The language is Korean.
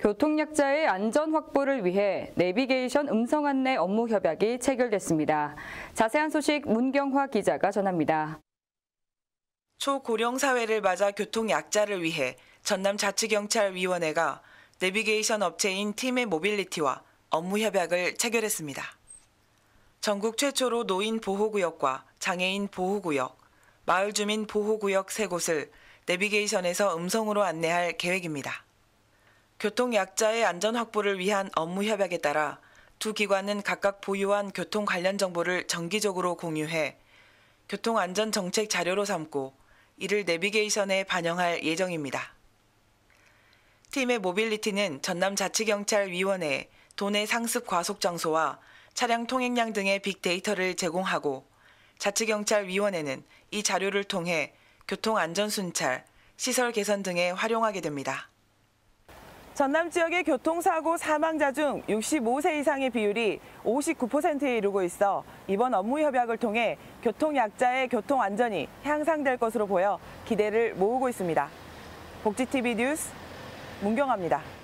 교통약자의 안전 확보를 위해 내비게이션 음성 안내 업무 협약이 체결됐습니다. 자세한 소식 문경화 기자가 전합니다. 초고령 사회를 맞아 교통약자를 위해 전남 자치경찰위원회가 내비게이션 업체인 팀의 모빌리티와 업무 협약을 체결했습니다. 전국 최초로 노인 보호구역과 장애인 보호구역, 마을 주민 보호구역 세 곳을 내비게이션에서 음성으로 안내할 계획입니다. 교통약자의 안전 확보를 위한 업무 협약에 따라 두 기관은 각각 보유한 교통 관련 정보를 정기적으로 공유해 교통안전 정책 자료로 삼고 이를 내비게이션에 반영할 예정입니다. 팀의 모빌리티는 전남자치경찰위원회에 도내 상습 과속 장소와 차량 통행량 등의 빅데이터를 제공하고 자치경찰위원회는 이 자료를 통해 교통안전 순찰, 시설 개선 등에 활용하게 됩니다. 전남 지역의 교통사고 사망자 중 65세 이상의 비율이 59%에 이르고 있어 이번 업무 협약을 통해 교통약자의 교통 안전이 향상될 것으로 보여 기대를 모으고 있습니다. 복지TV 뉴스 문경아입니다.